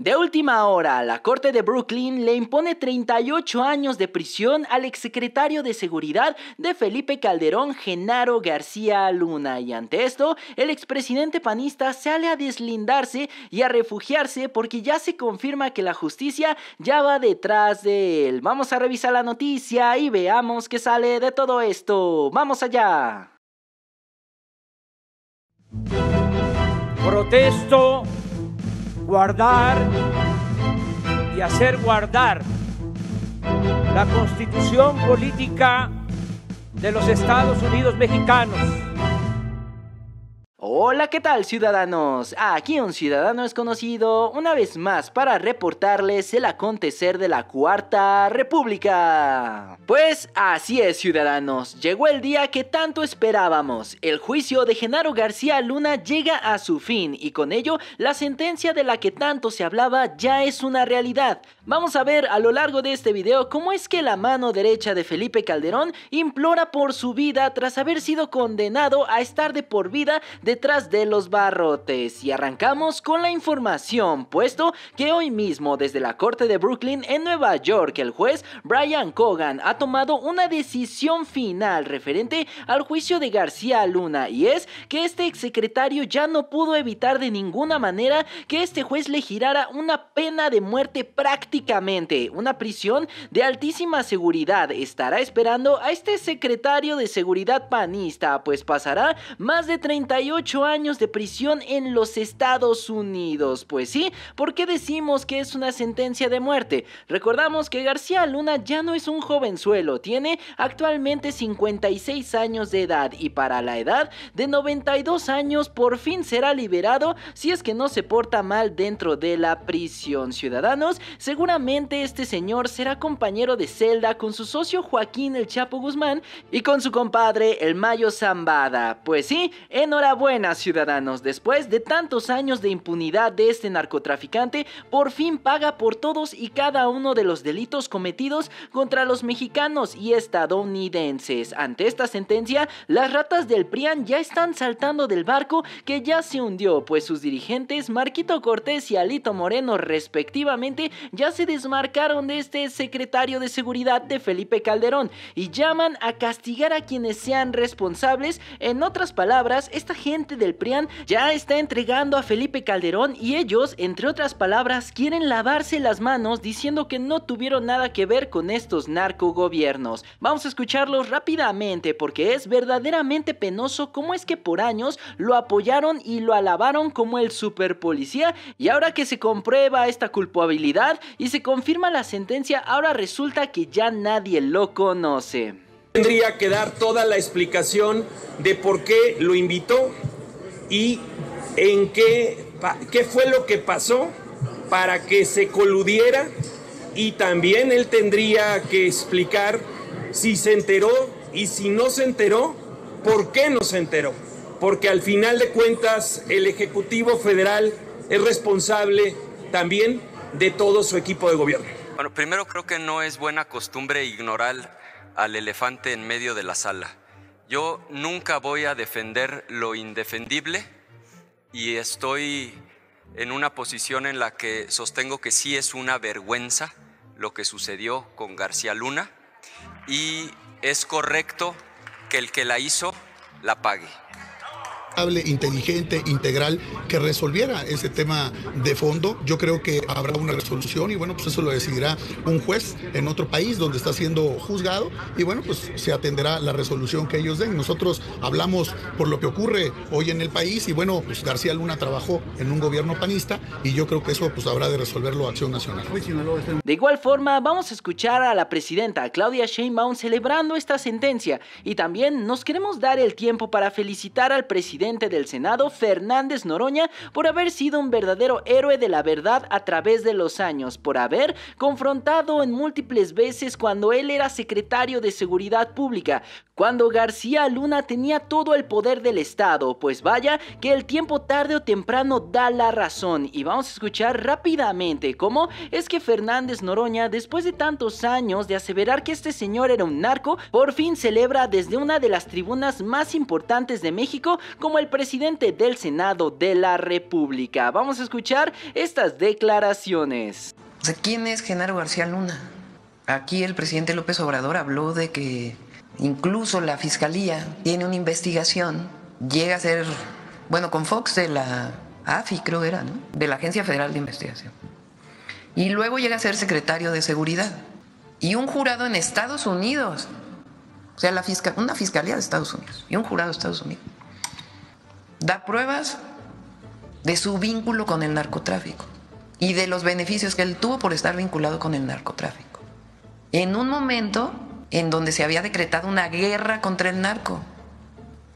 De última hora, la Corte de Brooklyn le impone 38 años de prisión al exsecretario de Seguridad de Felipe Calderón, Genaro García Luna, y ante esto, el expresidente panista sale a deslindarse y a refugiarse porque ya se confirma que la justicia ya va detrás de él. Vamos a revisar la noticia y veamos qué sale de todo esto. ¡Vamos allá! Protesto guardar y hacer guardar la constitución política de los Estados Unidos mexicanos Hola, ¿qué tal ciudadanos? Aquí un ciudadano desconocido, una vez más para reportarles el acontecer de la Cuarta República. Pues así es ciudadanos, llegó el día que tanto esperábamos. El juicio de Genaro García Luna llega a su fin y con ello la sentencia de la que tanto se hablaba ya es una realidad. Vamos a ver a lo largo de este video cómo es que la mano derecha de Felipe Calderón implora por su vida tras haber sido condenado a estar de por vida detrás de los barrotes y arrancamos con la información, puesto que hoy mismo desde la Corte de Brooklyn en Nueva York el juez Brian Cogan ha tomado una decisión final referente al juicio de García Luna y es que este exsecretario ya no pudo evitar de ninguna manera que este juez le girara una pena de muerte prácticamente, una prisión de altísima seguridad estará esperando a este secretario de seguridad panista, pues pasará más de 38 años de prisión en los Estados Unidos. Pues sí, ¿por qué decimos que es una sentencia de muerte? Recordamos que García Luna ya no es un jovenzuelo, tiene actualmente 56 años de edad y para la edad de 92 años por fin será liberado si es que no se porta mal dentro de la prisión. Ciudadanos, seguramente este señor será compañero de celda con su socio Joaquín el Chapo Guzmán y con su compadre el Mayo Zambada. Pues sí, enhorabuena ciudadanos, después de tantos años de impunidad de este narcotraficante, por fin paga por todos y cada uno de los delitos cometidos contra los mexicanos y estadounidenses. Ante esta sentencia, las ratas del PRIAN ya están saltando del barco que ya se hundió, pues sus dirigentes Marquito Cortés y Alito Moreno respectivamente ya se desmarcaron de este secretario de seguridad de Felipe Calderón y llaman a castigar a quienes sean responsables. En otras palabras, esta gente del PRIAN ya está entregando a Felipe Calderón y ellos, entre otras palabras, quieren lavarse las manos diciendo que no tuvieron nada que ver con estos narcogobiernos. Vamos a escucharlos rápidamente porque es verdaderamente penoso cómo es que por años lo apoyaron y lo alabaron como el super policía y ahora que se comprueba esta culpabilidad y se confirma la sentencia, ahora resulta que ya nadie lo conoce. Tendría que dar toda la explicación de por qué lo invitó y en qué, qué fue lo que pasó para que se coludiera y también él tendría que explicar si se enteró y si no se enteró, por qué no se enteró. Porque al final de cuentas el Ejecutivo Federal es responsable también de todo su equipo de gobierno. Bueno, primero creo que no es buena costumbre ignorar al elefante en medio de la sala. Yo nunca voy a defender lo indefendible y estoy en una posición en la que sostengo que sí es una vergüenza lo que sucedió con García Luna y es correcto que el que la hizo la pague inteligente, integral, que resolviera ese tema de fondo. Yo creo que habrá una resolución y bueno, pues eso lo decidirá un juez en otro país donde está siendo juzgado y bueno, pues se atenderá la resolución que ellos den. Nosotros hablamos por lo que ocurre hoy en el país y bueno, pues García Luna trabajó en un gobierno panista y yo creo que eso pues habrá de resolverlo Acción Nacional. De igual forma, vamos a escuchar a la presidenta Claudia Sheinbaum celebrando esta sentencia y también nos queremos dar el tiempo para felicitar al presidente del Senado, Fernández Noroña, por haber sido un verdadero héroe de la verdad a través de los años, por haber confrontado en múltiples veces cuando él era secretario de Seguridad Pública, cuando García Luna tenía todo el poder del Estado, pues vaya que el tiempo tarde o temprano da la razón y vamos a escuchar rápidamente cómo es que Fernández Noroña, después de tantos años de aseverar que este señor era un narco, por fin celebra desde una de las tribunas más importantes de México como el presidente del Senado de la República. Vamos a escuchar estas declaraciones. ¿Quién es Genaro García Luna? Aquí el presidente López Obrador habló de que incluso la fiscalía tiene una investigación, llega a ser, bueno, con Fox de la AFI creo era, ¿no? De la Agencia Federal de Investigación. Y luego llega a ser secretario de Seguridad. Y un jurado en Estados Unidos. O sea, una fiscalía de Estados Unidos y un jurado de Estados Unidos da pruebas de su vínculo con el narcotráfico y de los beneficios que él tuvo por estar vinculado con el narcotráfico. En un momento en donde se había decretado una guerra contra el narco.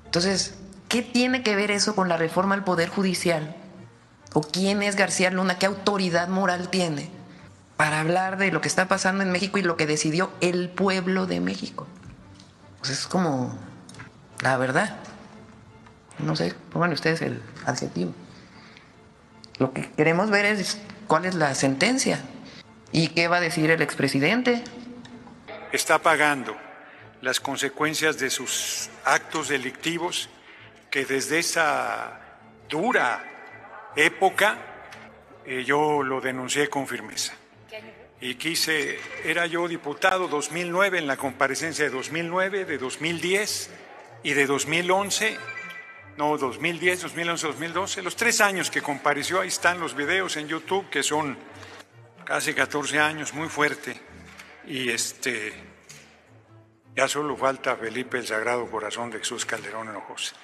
Entonces, ¿qué tiene que ver eso con la reforma al Poder Judicial? ¿O quién es García Luna? ¿Qué autoridad moral tiene para hablar de lo que está pasando en México y lo que decidió el pueblo de México? Pues es como la verdad no sé, pónganle ustedes el adjetivo. Lo que queremos ver es cuál es la sentencia y qué va a decir el expresidente. Está pagando las consecuencias de sus actos delictivos que desde esa dura época eh, yo lo denuncié con firmeza. Y quise, era yo diputado 2009 en la comparecencia de 2009, de 2010 y de 2011 no, 2010, 2011, 2012, los tres años que compareció, ahí están los videos en YouTube, que son casi 14 años, muy fuerte. Y este, ya solo falta Felipe el Sagrado Corazón de Jesús Calderón enojos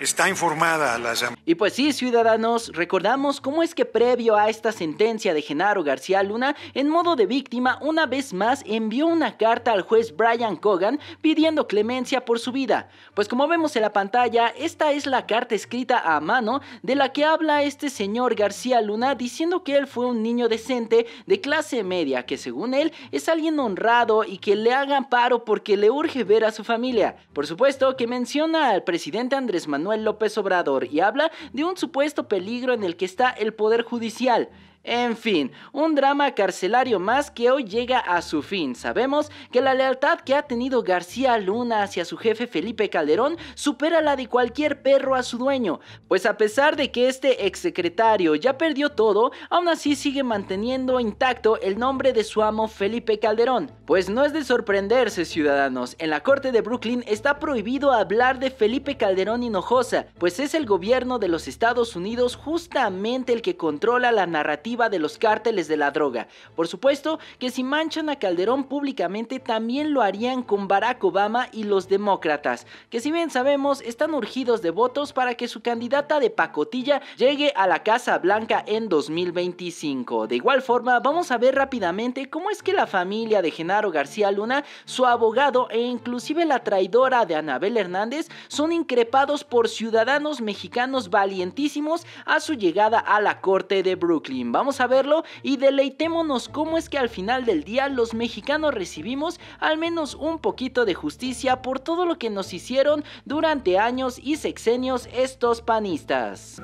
está informada la Y pues sí, ciudadanos, recordamos cómo es que previo a esta sentencia de Genaro García Luna, en modo de víctima, una vez más envió una carta al juez Brian Cogan pidiendo clemencia por su vida. Pues como vemos en la pantalla, esta es la carta escrita a mano de la que habla este señor García Luna diciendo que él fue un niño decente de clase media, que según él es alguien honrado y que le hagan paro porque le urge ver a su familia. Por supuesto que menciona al presidente Andrés Manuel López Obrador y habla de un supuesto peligro en el que está el Poder Judicial. En fin, un drama carcelario más que hoy llega a su fin. Sabemos que la lealtad que ha tenido García Luna hacia su jefe Felipe Calderón supera la de cualquier perro a su dueño, pues a pesar de que este exsecretario ya perdió todo, aún así sigue manteniendo intacto el nombre de su amo Felipe Calderón. Pues no es de sorprenderse, ciudadanos, en la corte de Brooklyn está prohibido hablar de Felipe Calderón Hinojosa, pues es el gobierno de los Estados Unidos justamente el que controla la narrativa de los cárteles de la droga. Por supuesto que si manchan a Calderón públicamente también lo harían con Barack Obama y los demócratas, que si bien sabemos están urgidos de votos para que su candidata de pacotilla llegue a la Casa Blanca en 2025. De igual forma, vamos a ver rápidamente cómo es que la familia de Genaro García Luna, su abogado e inclusive la traidora de Anabel Hernández son increpados por ciudadanos mexicanos valientísimos a su llegada a la corte de Brooklyn. Vamos a verlo y deleitémonos cómo es que al final del día los mexicanos recibimos al menos un poquito de justicia por todo lo que nos hicieron durante años y sexenios estos panistas.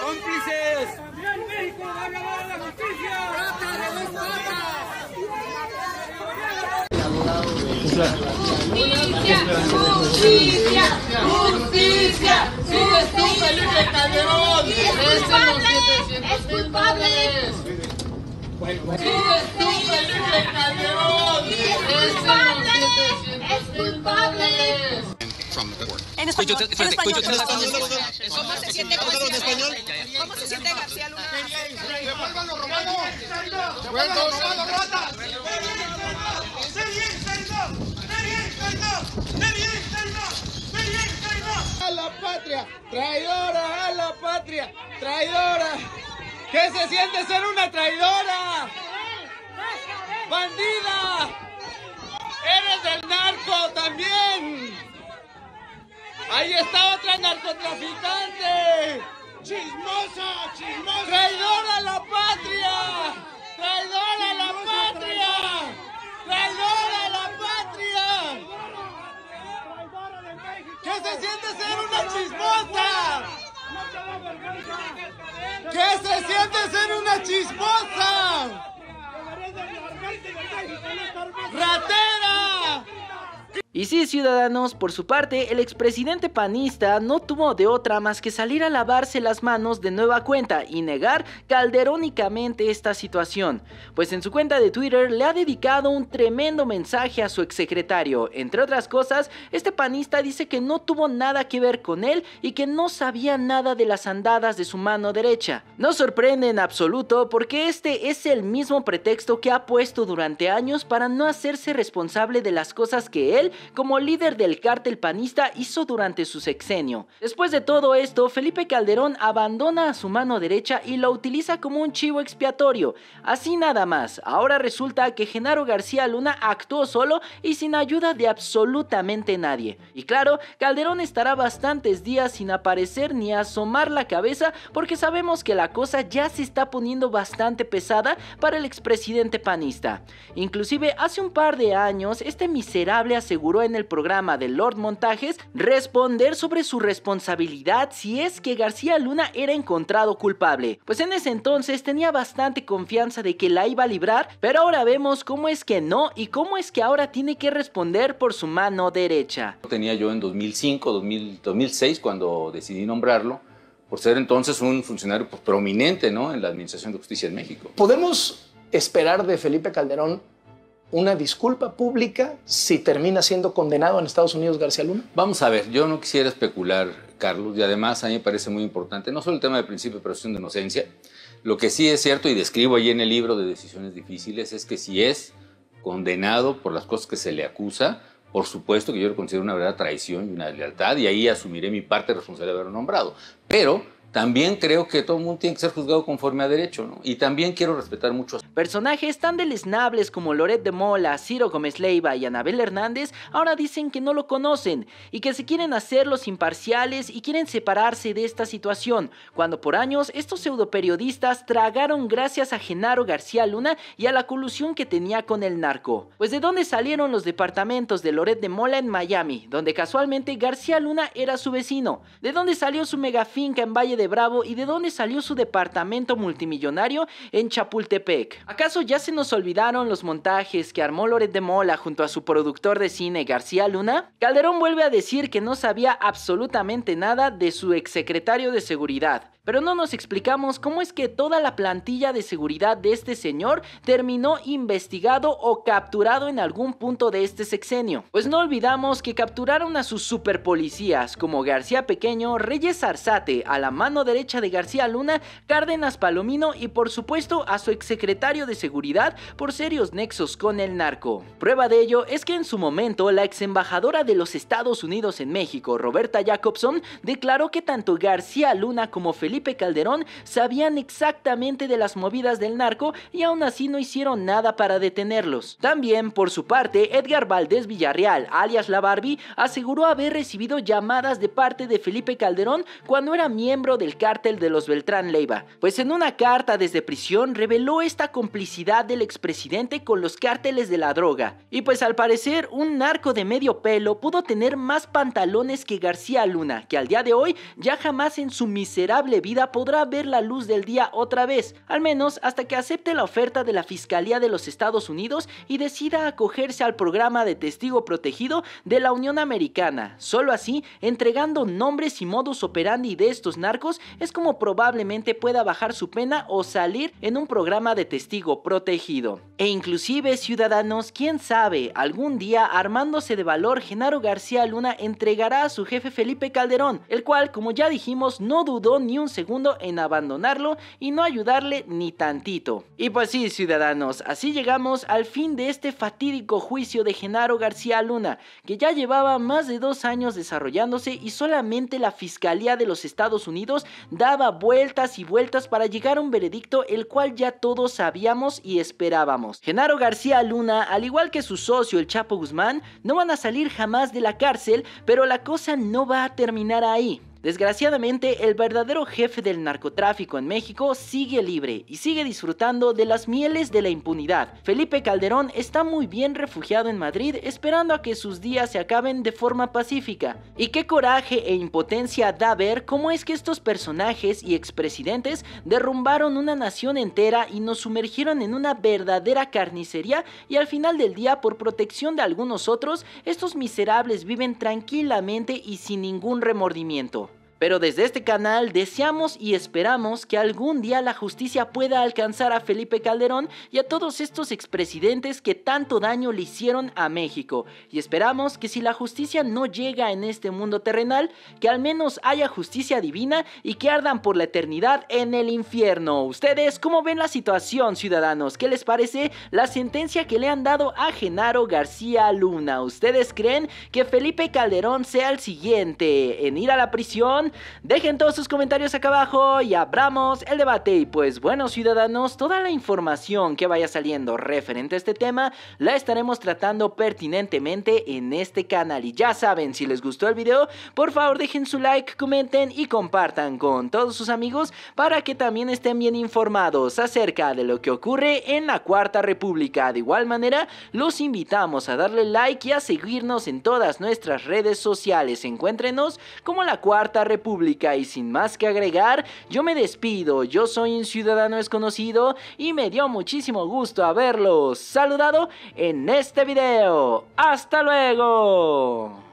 ¡Cómplices! ¡También México va a la justicia! ¡Justicia! ¡Justicia! ¡Justicia! ¡Es culpable! ¡Es culpable! ¡Es culpable! En español, ¿Cómo se siente García García Luna? a la patria! ¡Traidora! ¿Qué se siente ser una traidora? ¡Bandida! ¡Eres del narco también! ¡Ahí está otra narcotraficante! ¡Chismosa! ¡Chismosa! ¡Traidora a la patria! ¡Traidora a la patria! ¡Traidora a la patria! ¿Qué se siente ser una chismosa? ¿Qué se siente ser una chismosa? Y sí, ciudadanos, por su parte, el expresidente panista no tuvo de otra más que salir a lavarse las manos de nueva cuenta y negar calderónicamente esta situación, pues en su cuenta de Twitter le ha dedicado un tremendo mensaje a su exsecretario. Entre otras cosas, este panista dice que no tuvo nada que ver con él y que no sabía nada de las andadas de su mano derecha. No sorprende en absoluto porque este es el mismo pretexto que ha puesto durante años para no hacerse responsable de las cosas que él como líder del cártel panista hizo durante su sexenio. Después de todo esto, Felipe Calderón abandona a su mano derecha y lo utiliza como un chivo expiatorio. Así nada más, ahora resulta que Genaro García Luna actuó solo y sin ayuda de absolutamente nadie. Y claro, Calderón estará bastantes días sin aparecer ni asomar la cabeza porque sabemos que la cosa ya se está poniendo bastante pesada para el expresidente panista. Inclusive hace un par de años, este miserable aseguró en el programa de Lord Montajes responder sobre su responsabilidad si es que García Luna era encontrado culpable. Pues en ese entonces tenía bastante confianza de que la iba a librar, pero ahora vemos cómo es que no y cómo es que ahora tiene que responder por su mano derecha. Tenía yo en 2005, 2006 cuando decidí nombrarlo por ser entonces un funcionario pues, prominente ¿no? en la Administración de Justicia en México. ¿Podemos esperar de Felipe Calderón una disculpa pública si termina siendo condenado en Estados Unidos García Luna? Vamos a ver, yo no quisiera especular, Carlos, y además a mí me parece muy importante, no solo el tema del principio de presunción de inocencia, lo que sí es cierto y describo ahí en el libro de Decisiones Difíciles es que si es condenado por las cosas que se le acusa, por supuesto que yo lo considero una verdadera traición y una lealtad, y ahí asumiré mi parte responsable de haberlo nombrado. Pero también creo que todo el mundo tiene que ser juzgado conforme a derecho, ¿no? Y también quiero respetar mucho Personajes tan deleznables como Loret de Mola, Ciro Gómez Leiva y Anabel Hernández ahora dicen que no lo conocen y que se quieren hacer los imparciales y quieren separarse de esta situación, cuando por años estos pseudoperiodistas tragaron gracias a Genaro García Luna y a la colusión que tenía con el narco. Pues de dónde salieron los departamentos de Loret de Mola en Miami, donde casualmente García Luna era su vecino. ¿De dónde salió su mega finca en Valle de Bravo y de dónde salió su departamento multimillonario en Chapultepec. ¿Acaso ya se nos olvidaron los montajes que armó Loret de Mola junto a su productor de cine García Luna? Calderón vuelve a decir que no sabía absolutamente nada de su exsecretario de seguridad, pero no nos explicamos cómo es que toda la plantilla de seguridad de este señor terminó investigado o capturado en algún punto de este sexenio. Pues no olvidamos que capturaron a sus superpolicías como García Pequeño, Reyes Arzate, a la mano derecha de García Luna, Cárdenas Palomino y por supuesto a su exsecretario de seguridad por serios nexos con el narco. Prueba de ello es que en su momento la ex embajadora de los Estados Unidos en México, Roberta Jacobson, declaró que tanto García Luna como Felipe Felipe Calderón sabían exactamente de las movidas del narco y aún así no hicieron nada para detenerlos. También, por su parte, Edgar Valdés Villarreal, alias La Barbie, aseguró haber recibido llamadas de parte de Felipe Calderón cuando era miembro del cártel de los Beltrán Leiva, pues en una carta desde prisión reveló esta complicidad del expresidente con los cárteles de la droga. Y pues al parecer, un narco de medio pelo pudo tener más pantalones que García Luna, que al día de hoy ya jamás en su miserable vida vida podrá ver la luz del día otra vez, al menos hasta que acepte la oferta de la Fiscalía de los Estados Unidos y decida acogerse al programa de testigo protegido de la Unión Americana. Solo así, entregando nombres y modus operandi de estos narcos, es como probablemente pueda bajar su pena o salir en un programa de testigo protegido. E inclusive, ciudadanos, quién sabe, algún día armándose de valor, Genaro García Luna entregará a su jefe Felipe Calderón, el cual, como ya dijimos, no dudó ni un segundo en abandonarlo y no ayudarle ni tantito. Y pues sí, ciudadanos, así llegamos al fin de este fatídico juicio de Genaro García Luna, que ya llevaba más de dos años desarrollándose y solamente la Fiscalía de los Estados Unidos daba vueltas y vueltas para llegar a un veredicto el cual ya todos sabíamos y esperábamos. Genaro García Luna, al igual que su socio el Chapo Guzmán, no van a salir jamás de la cárcel, pero la cosa no va a terminar ahí. Desgraciadamente, el verdadero jefe del narcotráfico en México sigue libre y sigue disfrutando de las mieles de la impunidad. Felipe Calderón está muy bien refugiado en Madrid esperando a que sus días se acaben de forma pacífica. Y qué coraje e impotencia da ver cómo es que estos personajes y expresidentes derrumbaron una nación entera y nos sumergieron en una verdadera carnicería y al final del día por protección de algunos otros, estos miserables viven tranquilamente y sin ningún remordimiento. Pero desde este canal deseamos y esperamos que algún día la justicia pueda alcanzar a Felipe Calderón y a todos estos expresidentes que tanto daño le hicieron a México. Y esperamos que si la justicia no llega en este mundo terrenal, que al menos haya justicia divina y que ardan por la eternidad en el infierno. ¿Ustedes cómo ven la situación, ciudadanos? ¿Qué les parece la sentencia que le han dado a Genaro García Luna? ¿Ustedes creen que Felipe Calderón sea el siguiente en ir a la prisión? Dejen todos sus comentarios acá abajo y abramos el debate. Y pues bueno, ciudadanos, toda la información que vaya saliendo referente a este tema la estaremos tratando pertinentemente en este canal. Y ya saben, si les gustó el video, por favor dejen su like, comenten y compartan con todos sus amigos para que también estén bien informados acerca de lo que ocurre en la Cuarta República. De igual manera, los invitamos a darle like y a seguirnos en todas nuestras redes sociales. Encuéntrenos como la Cuarta República Pública y sin más que agregar, yo me despido, yo soy un ciudadano desconocido y me dio muchísimo gusto haberlos saludado en este video. ¡Hasta luego!